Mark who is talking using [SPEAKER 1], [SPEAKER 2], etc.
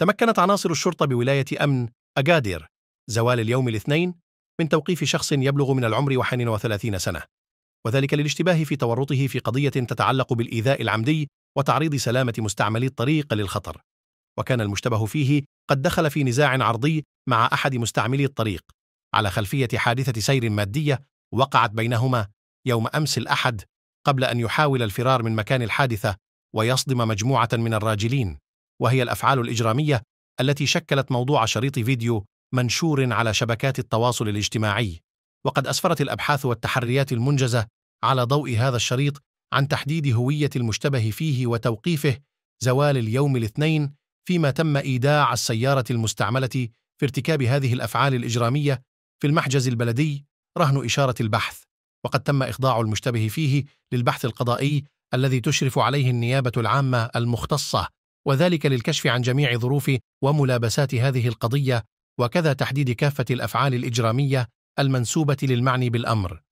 [SPEAKER 1] تمكنت عناصر الشرطة بولاية أمن أجادير زوال اليوم الاثنين من توقيف شخص يبلغ من العمر 31 سنة وذلك للاشتباه في تورطه في قضية تتعلق بالإيذاء العمدي وتعريض سلامة مستعملي الطريق للخطر وكان المشتبه فيه قد دخل في نزاع عرضي مع أحد مستعملي الطريق على خلفية حادثة سير مادية وقعت بينهما يوم أمس الأحد قبل أن يحاول الفرار من مكان الحادثة ويصدم مجموعة من الراجلين وهي الافعال الاجراميه التي شكلت موضوع شريط فيديو منشور على شبكات التواصل الاجتماعي وقد اسفرت الابحاث والتحريات المنجزه على ضوء هذا الشريط عن تحديد هويه المشتبه فيه وتوقيفه زوال اليوم الاثنين فيما تم ايداع السياره المستعمله في ارتكاب هذه الافعال الاجراميه في المحجز البلدي رهن اشاره البحث وقد تم اخضاع المشتبه فيه للبحث القضائي الذي تشرف عليه النيابه العامه المختصه وذلك للكشف عن جميع ظروف وملابسات هذه القضية وكذا تحديد كافة الأفعال الإجرامية المنسوبة للمعني بالأمر